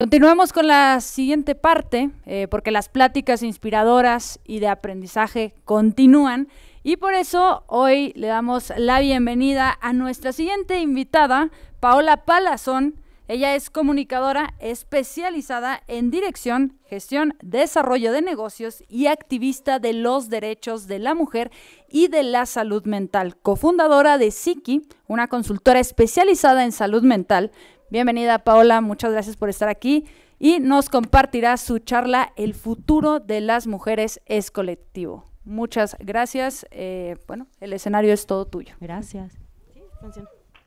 Continuamos con la siguiente parte, eh, porque las pláticas inspiradoras y de aprendizaje continúan. Y por eso hoy le damos la bienvenida a nuestra siguiente invitada, Paola Palazón. Ella es comunicadora especializada en dirección, gestión, desarrollo de negocios y activista de los derechos de la mujer y de la salud mental, cofundadora de Siki, una consultora especializada en salud mental, Bienvenida Paola, muchas gracias por estar aquí y nos compartirá su charla El futuro de las mujeres es colectivo. Muchas gracias. Eh, bueno, el escenario es todo tuyo. Gracias.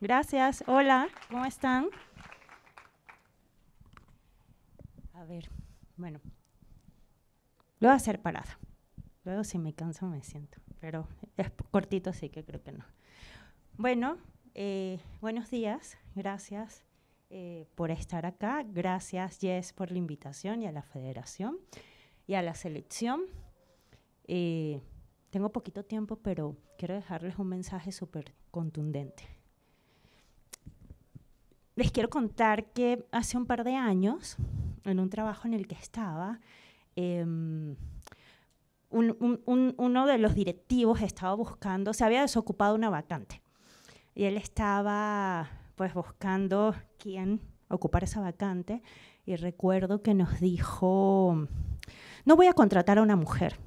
gracias. Hola, ¿cómo están? A ver, bueno. Lo voy a hacer parada. Luego si me canso me siento, pero es cortito así que creo que no. Bueno, eh, buenos días, gracias. Eh, por estar acá. Gracias, Jess, por la invitación y a la federación y a la selección. Eh, tengo poquito tiempo, pero quiero dejarles un mensaje súper contundente. Les quiero contar que hace un par de años, en un trabajo en el que estaba, em, uno de los directivos estaba buscando, se había desocupado una vacante. Y él estaba pues buscando quién ocupar esa vacante y recuerdo que nos dijo, no voy a contratar a una mujer,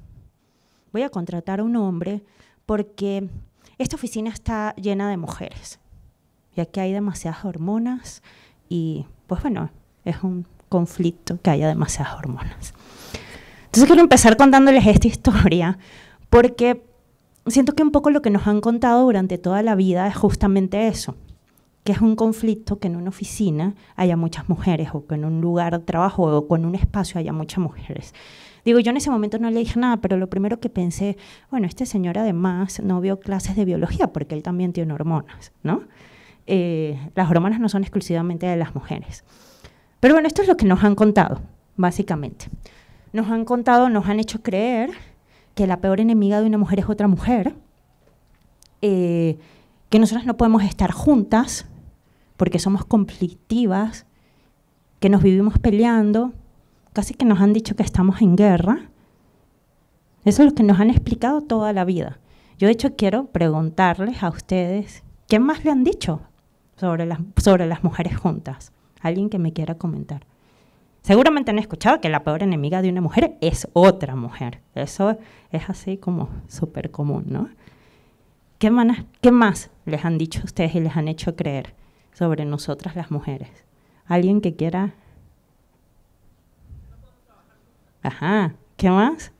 voy a contratar a un hombre porque esta oficina está llena de mujeres, ya aquí hay demasiadas hormonas y pues bueno, es un conflicto que haya demasiadas hormonas. Entonces quiero empezar contándoles esta historia porque siento que un poco lo que nos han contado durante toda la vida es justamente eso que es un conflicto que en una oficina haya muchas mujeres o que en un lugar de trabajo o con un espacio haya muchas mujeres. Digo, yo en ese momento no le dije nada, pero lo primero que pensé, bueno, este señor además no vio clases de biología porque él también tiene hormonas, ¿no? Eh, las hormonas no son exclusivamente de las mujeres. Pero bueno, esto es lo que nos han contado, básicamente. Nos han contado, nos han hecho creer que la peor enemiga de una mujer es otra mujer, eh, que nosotras no podemos estar juntas porque somos conflictivas, que nos vivimos peleando, casi que nos han dicho que estamos en guerra. Eso es lo que nos han explicado toda la vida. Yo de hecho quiero preguntarles a ustedes, ¿qué más le han dicho sobre las, mujeres juntas? Alguien que me quiera comentar. Seguramente han escuchado que la peor enemiga de una mujer es otra mujer. Eso es así como súper común, ¿no? ¿Qué, ¿Qué más les han dicho ustedes y les han hecho creer? sobre nosotras las mujeres. ¿Alguien que quiera? Ajá, ¿qué más?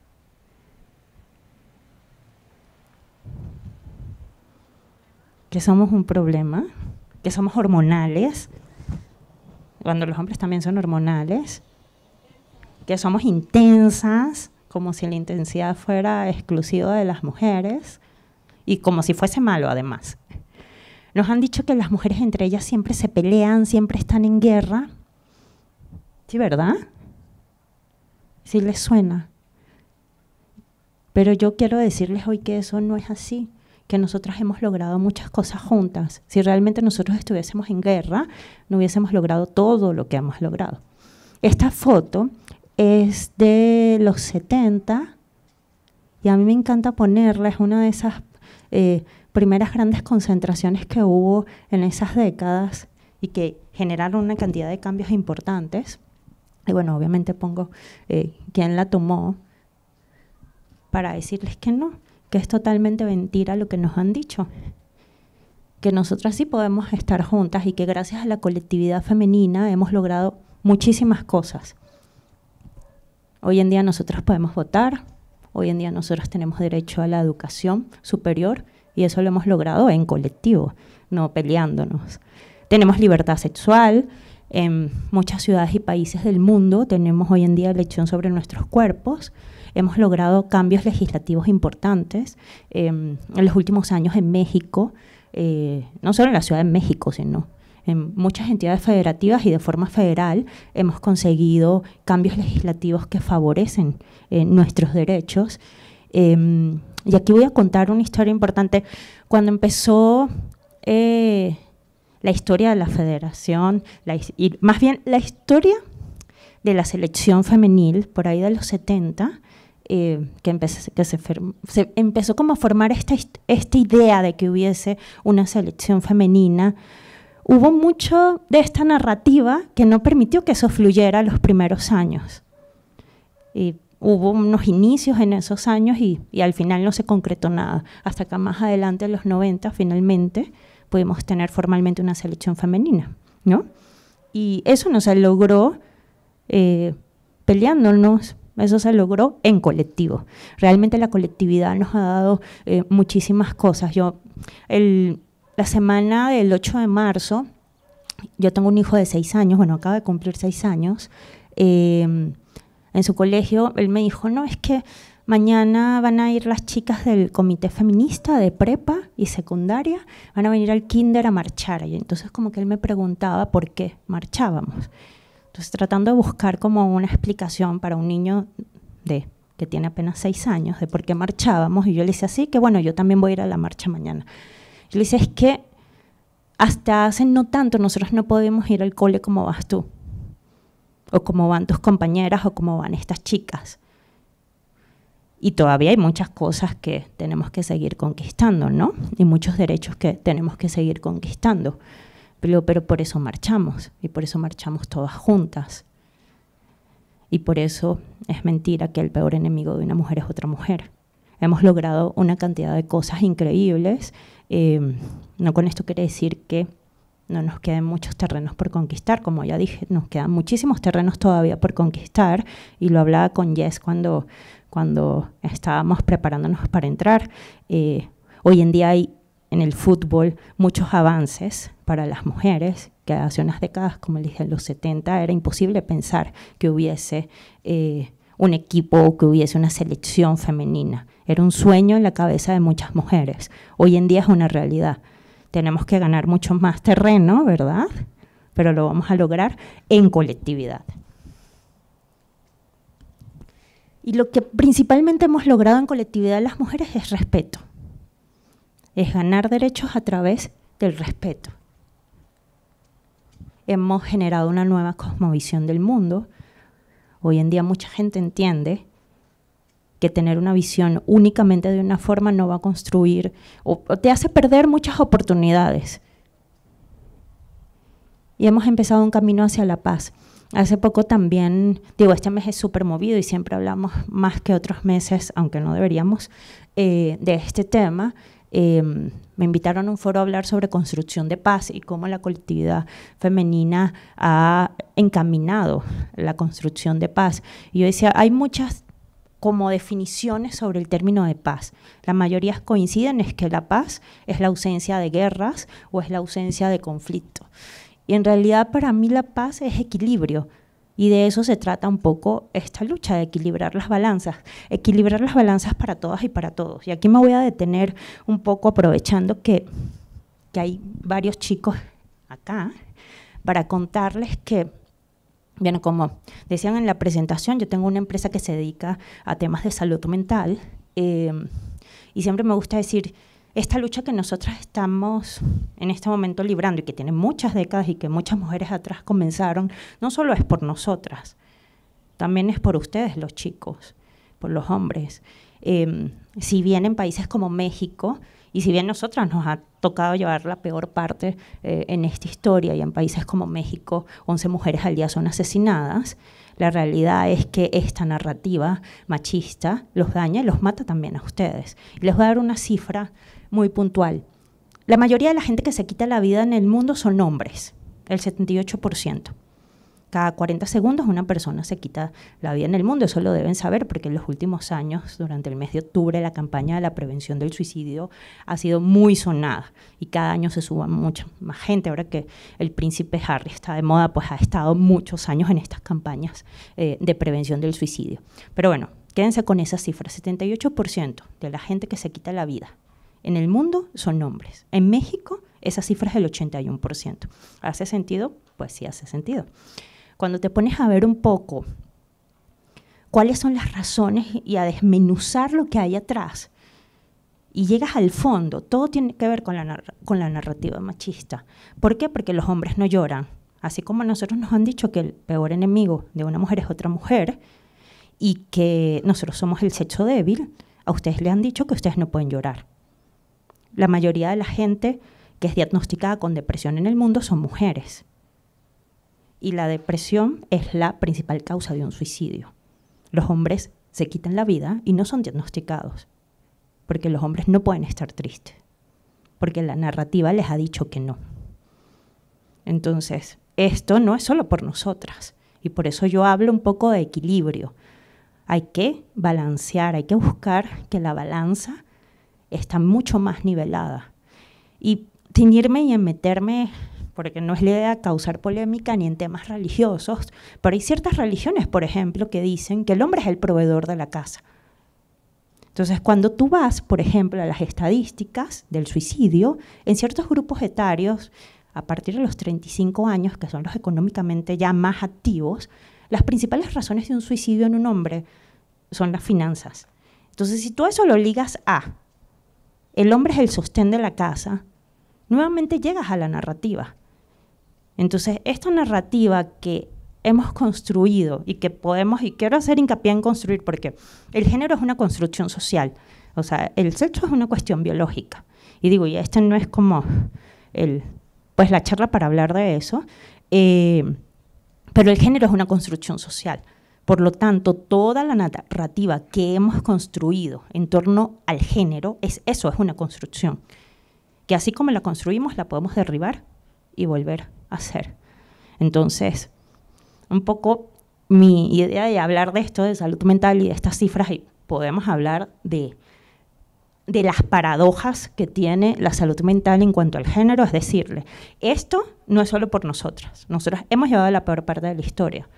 Que somos un problema, que somos hormonales, cuando los hombres también son hormonales, que somos intensas, como si la intensidad fuera exclusiva de las mujeres y como si fuese malo además. Nos han dicho que las mujeres entre ellas siempre se pelean, siempre están en guerra. ¿Sí, verdad? Sí les suena. Pero yo quiero decirles hoy que eso no es así, que nosotras hemos logrado muchas cosas juntas. Si realmente nosotros estuviésemos en guerra, no hubiésemos logrado todo lo que hemos logrado. Esta foto es de los 70 y a mí me encanta ponerla, es una de esas eh, primeras grandes concentraciones que hubo en esas décadas y que generaron una cantidad de cambios importantes. Y bueno, obviamente pongo eh, quién la tomó para decirles que no, que es totalmente mentira lo que nos han dicho, que nosotras sí podemos estar juntas y que gracias a la colectividad femenina hemos logrado muchísimas cosas. Hoy en día nosotras podemos votar, hoy en día nosotros tenemos derecho a la educación superior, y eso lo hemos logrado en colectivo, no peleándonos. Tenemos libertad sexual, en muchas ciudades y países del mundo tenemos hoy en día elección sobre nuestros cuerpos. Hemos logrado cambios legislativos importantes. Em, en los últimos años en México, eh, no solo en la Ciudad de México, sino en muchas entidades federativas y de forma federal, hemos conseguido cambios legislativos que favorecen eh, nuestros derechos. Em, y aquí voy a contar una historia importante. Cuando empezó eh, la historia de la federación, y más bien la historia de la selección femenil, por ahí de los 70, eh, que, que se, empezó como a formar esta, esta idea de que hubiese una selección femenina, hubo mucho de esta narrativa que no permitió que eso fluyera los primeros años. Y hubo unos inicios en esos años y, al final no se concretó nada. Hasta acá más adelante, en los 90, finalmente, pudimos tener formalmente una selección femenina, ¿no? Y eso no se logró eh, peleándonos, eso se logró en colectivo. Realmente la colectividad nos ha dado eh, muchísimas cosas. Yo, la semana del 8 de marzo, yo tengo un hijo de 6 años, bueno, acaba de cumplir 6 años, eh, en su colegio, él me dijo, no, es que mañana van a ir las chicas del comité feminista de prepa y secundaria, van a venir al kinder a marchar. Y entonces como que él me preguntaba por qué marchábamos. Entonces tratando de buscar como una explicación para un niño de que tiene apenas seis años, de por qué marchábamos. Y yo le hice así que bueno, yo también voy a ir a la marcha mañana. Yo le decía, es que hasta hace no tanto nosotros no podemos ir al cole como vas tú o cómo van tus compañeras o cómo van estas chicas. Y todavía hay muchas cosas que tenemos que seguir conquistando, ¿no? Y muchos derechos que tenemos que seguir conquistando. Pero, por eso marchamos, y por eso marchamos todas juntas. Y por eso es mentira que el peor enemigo de una mujer es otra mujer. Hemos logrado una cantidad de cosas increíbles. Eh, no con esto quiere decir que no nos queden muchos terrenos por conquistar. Como ya dije, nos quedan muchísimos terrenos todavía por conquistar. Y lo hablaba con Jess cuando, estábamos preparándonos para entrar. Eh, hoy en día hay en el fútbol muchos avances para las mujeres que hace unas décadas, como les dije, en los 70, era imposible pensar que hubiese eh, un equipo o que hubiese una selección femenina. Era un sueño en la cabeza de muchas mujeres. Hoy en día es una realidad tenemos que ganar mucho más terreno, ¿verdad? Pero lo vamos a lograr en colectividad. Y lo que principalmente hemos logrado en colectividad las mujeres es respeto. Es ganar derechos a través del respeto. Hemos generado una nueva cosmovisión del mundo. Hoy en día mucha gente entiende que tener una visión únicamente de una forma no va a construir o, te hace perder muchas oportunidades. Y hemos empezado un camino hacia la paz. Hace poco también, digo, este mes es súper movido y siempre hablamos más que otros meses, aunque no deberíamos, eh, de este tema. Eh, me invitaron a un foro a hablar sobre construcción de paz y cómo la colectividad femenina ha encaminado la construcción de paz. Y yo decía, hay muchas como definiciones sobre el término de paz. La mayoría coinciden es que la paz es la ausencia de guerras o es la ausencia de conflicto. Y en realidad para mí la paz es equilibrio. Y de eso se trata un poco esta lucha, de equilibrar las balanzas, equilibrar las balanzas para todas y para todos. Y aquí me voy a detener un poco aprovechando que, que hay varios chicos acá para contarles que Bien, como decían en la presentación, yo tengo una empresa que se dedica a temas de salud mental em, y siempre me gusta decir, esta lucha que nosotras estamos en este momento librando y que tiene muchas décadas y que muchas mujeres atrás comenzaron, no solo es por nosotras, también es por ustedes los chicos, por los hombres. Em, si bien en países como México, y si bien nosotras nos ha tocado llevar la peor parte eh, en esta historia y en países como México, 11 mujeres al día son asesinadas, la realidad es que esta narrativa machista los daña y los mata también a ustedes. les voy a dar una cifra muy puntual. La mayoría de la gente que se quita la vida en el mundo son hombres, el 78% cada 40 segundos una persona se quita la vida en el mundo. Eso lo deben saber porque en los últimos años, durante el mes de octubre, la campaña de la prevención del suicidio ha sido muy sonada y cada año se suba mucha más gente. Ahora que el príncipe Harry está de moda, pues ha estado muchos años en estas campañas eh, de prevención del suicidio. Pero bueno, quédense con esa cifra. 78% de la gente que se quita la vida en el mundo son hombres. En México esa cifra es el 81%. ¿Hace sentido? Pues sí, hace sentido cuando te pones a ver un poco cuáles son las razones y a desmenuzar lo que hay atrás, y llegas al fondo, todo tiene que ver con la, con la narrativa machista. ¿Por qué? Porque los hombres no lloran. Así como nosotros nos han dicho que el peor enemigo de una mujer es otra mujer y que nosotros somos el sexo débil, a ustedes le han dicho que ustedes no pueden llorar. La mayoría de la gente que es diagnosticada con depresión en el mundo son mujeres y la depresión es la principal causa de un suicidio. Los hombres se quitan la vida y no son diagnosticados, porque los hombres no pueden estar tristes, porque la narrativa les ha dicho que no. Entonces, esto no es solo por nosotras, y por eso yo hablo un poco de equilibrio. Hay que balancear, hay que buscar que la balanza está mucho más nivelada. Y tiñirme y en meterme porque no es la idea causar polémica ni en temas religiosos, pero hay ciertas religiones, por ejemplo, que dicen que el hombre es el proveedor de la casa. Entonces, cuando tú vas, por ejemplo, a las estadísticas del suicidio, en ciertos grupos etarios, a partir de los 35 años, que son los económicamente ya más activos, las principales razones de un suicidio en un hombre son las finanzas. Entonces, si tú eso lo ligas a el hombre es el sostén de la casa, nuevamente llegas a la narrativa. Entonces, esta narrativa que hemos construido y que podemos, y quiero hacer hincapié en construir, porque el género es una construcción social, o sea, el sexo es una cuestión biológica. Y digo, y este no es como el, pues la charla para hablar de eso, eh, pero el género es una construcción social. Por lo tanto, toda la narrativa que hemos construido en torno al género, es eso es una construcción, que así como la construimos, la podemos derribar y volver hacer. Entonces, un poco mi idea de hablar de esto, de salud mental y de estas cifras, y podemos hablar de, de las paradojas que tiene la salud mental en cuanto al género, es decirle, esto no es solo por nosotras, nosotras hemos llevado la peor parte de la historia,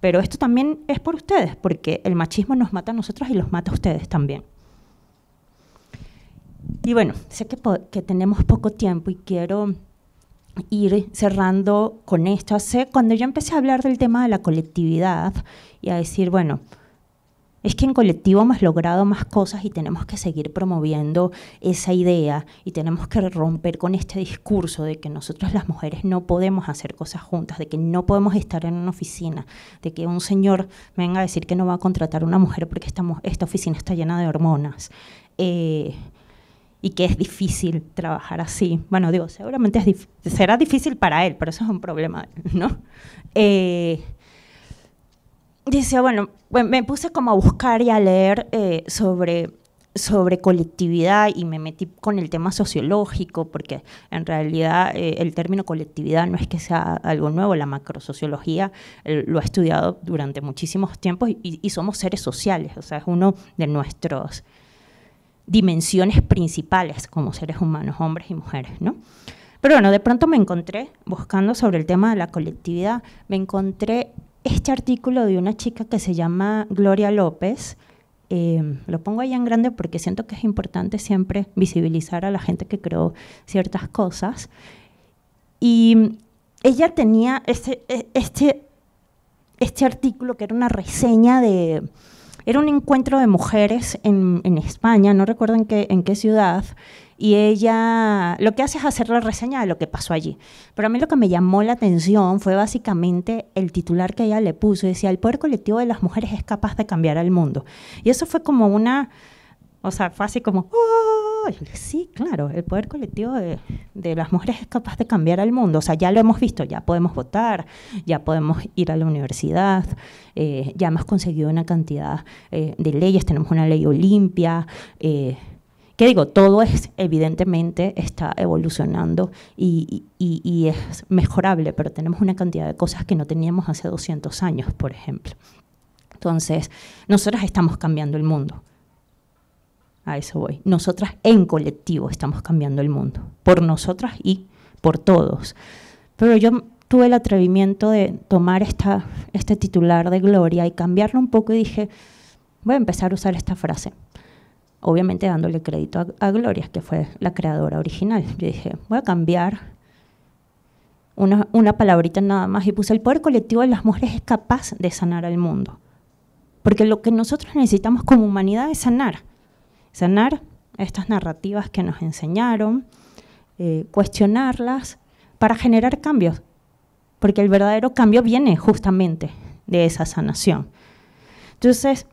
pero esto también es por ustedes, porque el machismo nos mata a nosotros y los mata a ustedes también. Y bueno, sé que tenemos poco tiempo y quiero ir cerrando con esto. Hace, cuando yo empecé a hablar del tema de la colectividad y a decir, bueno, es que en colectivo hemos logrado más cosas y tenemos que seguir promoviendo esa idea y tenemos que romper con este discurso de que nosotros las mujeres no podemos hacer cosas juntas, de que no podemos estar en una oficina, de que un señor venga a decir que no va a contratar a una mujer porque esta, esta oficina está llena de hormonas. Eh, y que es difícil trabajar así. Bueno, digo, seguramente será difícil para él, pero eso es un problema, ¿no? Eh, dice, bueno, me puse como a buscar y a leer eh, sobre, sobre colectividad y me metí con el tema sociológico, porque en realidad eh, el término colectividad no es que sea algo nuevo, la macrosociología lo ha estudiado durante muchísimos tiempos y, somos seres sociales, o sea, es uno de nuestros dimensiones principales como seres humanos, hombres y mujeres, ¿no? Pero bueno, de pronto me encontré, buscando sobre el tema de la colectividad, me encontré este artículo de una chica que se llama Gloria López. Eh, lo pongo ahí en grande porque siento que es importante siempre visibilizar a la gente que creó ciertas cosas. Y ella tenía este, e, este, este artículo que era una reseña de, era un encuentro de mujeres en, España, no recuerdo en qué, en qué ciudad, y ella lo que hace es hacer la reseña de lo que pasó allí. Pero a mí lo que me llamó la atención fue básicamente el titular que ella le puso, decía, el poder colectivo de las mujeres es capaz de cambiar al mundo. Y eso fue como una, o sea, fue así como, ah", sí, claro, el poder colectivo de, las mujeres es capaz de cambiar el mundo. O sea, ya lo hemos visto, ya podemos votar, ya podemos ir a la universidad, eh, ya hemos conseguido una cantidad eh, de leyes, tenemos una ley olimpia. Eh, que digo, todo es evidentemente está evolucionando y, y, es mejorable, pero tenemos una cantidad de cosas que no teníamos hace 200 años, por ejemplo. Entonces, nosotras estamos cambiando el mundo a eso voy. Nosotras en colectivo estamos cambiando el mundo, por nosotras y por todos. Pero yo tuve el atrevimiento de tomar esta, este titular de Gloria y cambiarlo un poco y dije, voy a empezar a usar esta frase. Obviamente dándole crédito a, Gloria, que fue la creadora original. Yo dije, voy a cambiar una, una palabrita nada más y puse el poder colectivo de las mujeres es capaz de sanar al mundo. Porque lo que nosotros necesitamos como humanidad es sanar sanar estas narrativas que nos enseñaron, eh, cuestionarlas para generar cambios, porque el verdadero cambio viene justamente de esa sanación. Entonces,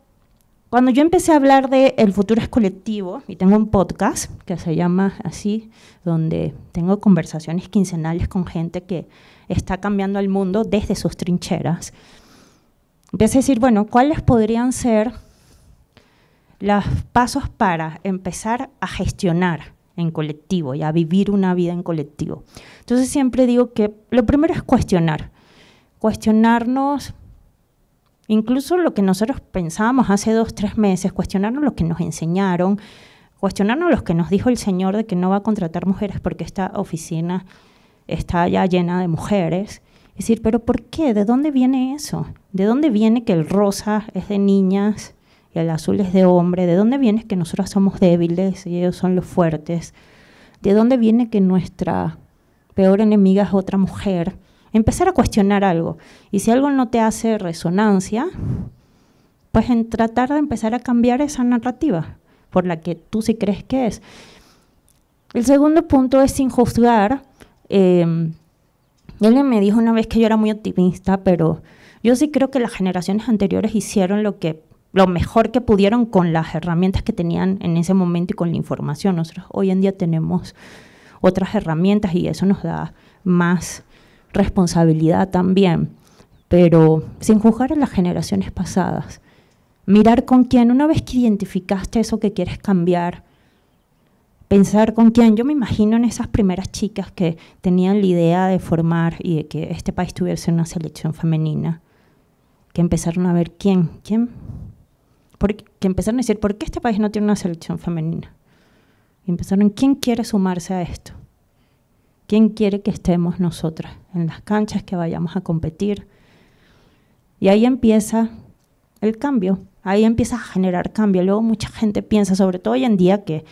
cuando yo empecé a hablar de el futuro es colectivo, y tengo un podcast que se llama así, donde tengo conversaciones quincenales con gente que está cambiando el mundo desde sus trincheras, empecé a decir, bueno, ¿cuáles podrían ser los pasos para empezar a gestionar en colectivo y a vivir una vida en colectivo. Entonces siempre digo que lo primero es cuestionar, cuestionarnos incluso lo que nosotros pensábamos hace dos, tres meses, cuestionarnos lo que nos enseñaron, cuestionarnos lo que nos dijo el Señor de que no va a contratar mujeres porque esta oficina está ya llena de mujeres. Es decir, pero ¿por qué? ¿De dónde viene eso? ¿De dónde viene que el rosa es de niñas? y el azul es de hombre, ¿de dónde viene que nosotros somos débiles y ellos son los fuertes? ¿De dónde viene que nuestra peor enemiga es otra mujer? Empezar a cuestionar algo. Y si algo no te hace resonancia, pues en tratar de empezar a cambiar esa narrativa por la que tú sí crees que es. El segundo punto es sin juzgar. Em, él me dijo una vez que yo era muy optimista, pero yo sí creo que las generaciones anteriores hicieron lo que lo mejor que pudieron con las herramientas que tenían en ese momento y con la información. Nosotros hoy en día tenemos otras herramientas y eso nos da más responsabilidad también, pero sin juzgar a las generaciones pasadas. Mirar con quién, una vez que identificaste eso que quieres cambiar, pensar con quién. Yo me imagino en esas primeras chicas que tenían la idea de formar y de que este país tuviese una selección femenina, que empezaron a ver quién, quién que empezaron a decir, ¿por qué este país no tiene una selección femenina? Y empezaron, ¿quién quiere sumarse a esto? ¿Quién quiere que estemos nosotras en las canchas, que vayamos a competir? Y ahí empieza el cambio, ahí empieza a generar cambio. Luego mucha gente piensa, sobre todo hoy en día, que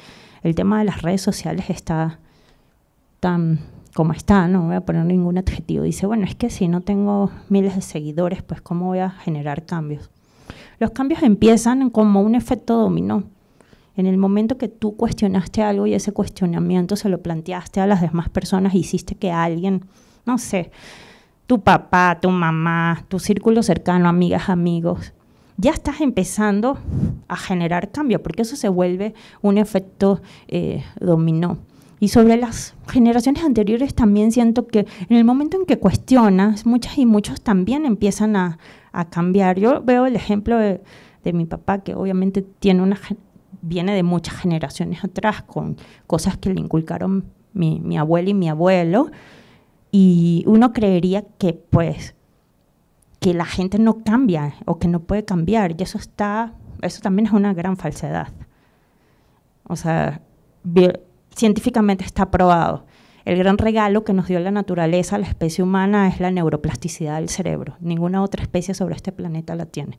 el tema de las redes sociales está tan como está, no voy a poner ningún adjetivo. Dice, bueno, es que si no tengo miles de seguidores, pues ¿cómo voy a generar cambios? Los cambios empiezan como un efecto dominó. En el momento que tú cuestionaste algo y ese cuestionamiento se lo planteaste a las demás personas, hiciste que alguien, no sé, tu papá, tu mamá, tu círculo cercano, amigas, amigos, ya estás empezando a generar cambio, porque eso se vuelve un efecto eh, dominó. Y sobre las generaciones anteriores también siento que en el momento en que cuestionas, muchas y muchos también empiezan a, cambiar. Yo veo el ejemplo de, mi papá, que obviamente tiene una, viene de muchas generaciones atrás, con cosas que le inculcaron mi, mi abuela y mi abuelo. Y uno creería que pues que la gente no cambia o que no puede cambiar. Y eso está, eso también es una gran falsedad. O sea, científicamente está probado. El gran regalo que nos dio la naturaleza a la especie humana es la neuroplasticidad del cerebro. Ninguna otra especie sobre este planeta la tiene.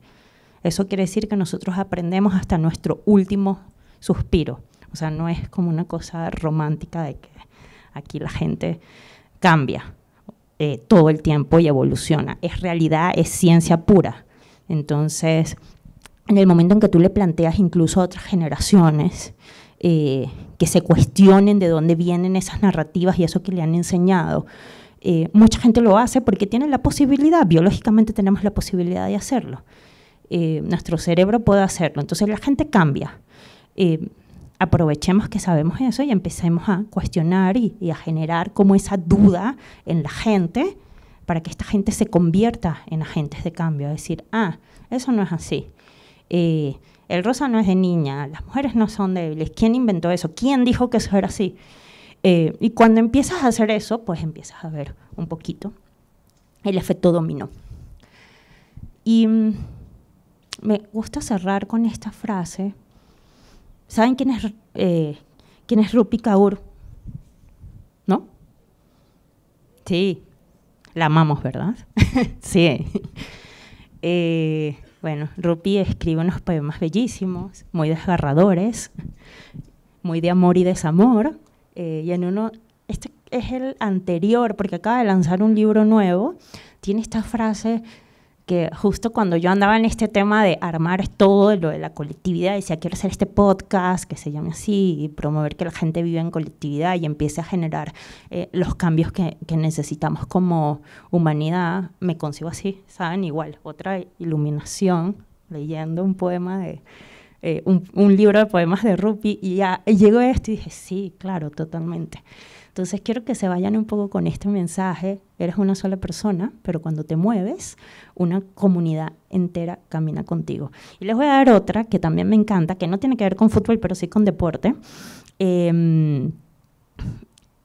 Eso quiere decir que nosotros aprendemos hasta nuestro último suspiro. O sea, no es como una cosa romántica de que aquí la gente cambia eh, todo el tiempo y evoluciona. Es realidad, es ciencia pura. Entonces, en el momento en que tú le planteas incluso a otras generaciones, eh, que se cuestionen de dónde vienen esas narrativas y eso que le han enseñado. Eh, mucha gente lo hace porque tiene la posibilidad, biológicamente tenemos la posibilidad de hacerlo. Eh, nuestro cerebro puede hacerlo, entonces la gente cambia. aprovechemos que sabemos eso y empecemos a cuestionar y a generar como esa duda en la gente para que esta gente se convierta en agentes de cambio, a decir, ah, eso no es así el rosa no es de niña, las mujeres no son débiles. ¿Quién inventó eso? ¿Quién dijo que eso era así? Eh, y cuando empiezas a hacer eso, pues empiezas a ver un poquito el efecto dominó. Y mm, me gusta cerrar con esta frase. ¿Saben quién es, eh, quién es Rupi Kaur? ¿No? Sí, la amamos, ¿verdad? sí. Eh, bueno, Rupi escribe unos poemas bellísimos, muy desgarradores, muy de amor y desamor. Eh, y en uno, este es el anterior, porque acaba de lanzar un libro nuevo, tiene esta frase que justo cuando yo andaba en este tema de armar todo lo de la colectividad, decía, quiero hacer este podcast que se llame así y promover que la gente viva en colectividad y empiece a generar eh, los cambios que, necesitamos como humanidad, me consigo así, ¿saben? Igual, otra iluminación leyendo un poema de... Eh, un, libro de poemas de Rupi y ya llegó esto y dije, sí, claro, totalmente. Entonces quiero que se vayan un poco con este mensaje. Eres una sola persona, pero cuando te mueves, una comunidad entera camina contigo. Y les voy a dar otra que también me encanta, que no tiene que ver con fútbol, pero sí con deporte. Em,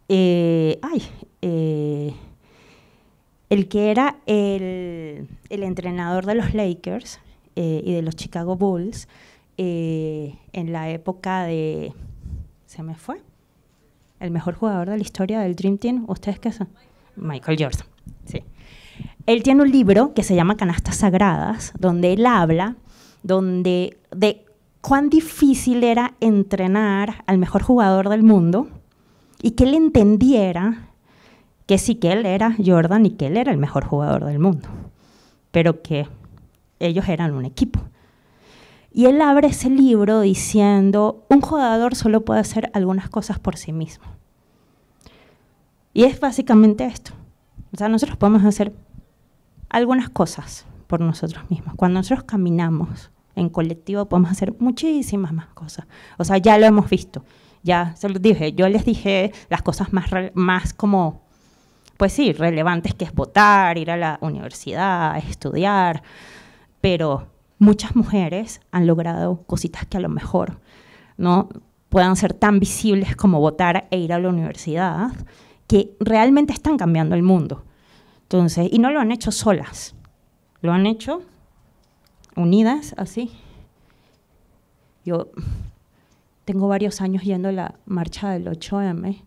eh, ay, eh, el que era el, entrenador de los Lakers eh, y de los Chicago Bulls en la época de... ¿Se me fue? el mejor jugador de la historia del Dream Team, ¿ustedes qué son? Michael Jordan, sí. Él tiene un libro que se llama Canastas Sagradas, donde él habla donde, de cuán difícil era entrenar al mejor jugador del mundo y que él entendiera que sí que él era Jordan y que él era el mejor jugador del mundo, pero que ellos eran un equipo y él abre ese libro diciendo, un jugador solo puede hacer algunas cosas por sí mismo. Y es básicamente esto. O sea, nosotros podemos hacer algunas cosas por nosotros mismos. Cuando nosotros caminamos en colectivo podemos hacer muchísimas más cosas. O sea, ya lo hemos visto. Ya se lo dije. Yo les dije las cosas más, más como pues sí, relevantes que es votar, ir a la universidad, estudiar, pero muchas mujeres han logrado cositas que a lo mejor no puedan ser tan visibles como votar e ir a la universidad, que realmente están cambiando el mundo. Entonces, y no lo han hecho solas, lo han hecho unidas, así. Yo tengo varios años yendo a la marcha del 8M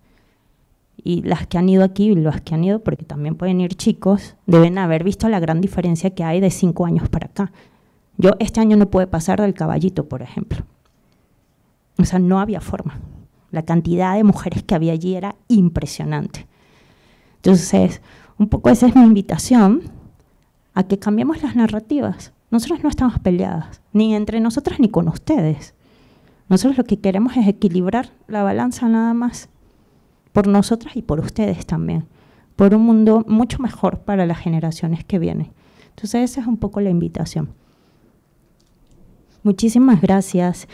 y las que han ido aquí, y las que han ido, porque también pueden ir chicos, deben haber visto la gran diferencia que hay de cinco años para acá. Yo este año no pude pasar del caballito, por ejemplo. O sea, no había forma. La cantidad de mujeres que había allí era impresionante. Entonces, un poco esa es mi invitación a que cambiemos las narrativas. Nosotros no estamos peleadas, ni entre nosotras ni con ustedes. Nosotros lo que queremos es equilibrar la balanza nada más, por nosotras y por ustedes también, por un mundo mucho mejor para las generaciones que vienen. Entonces esa es un poco la invitación. Muchísimas gracias.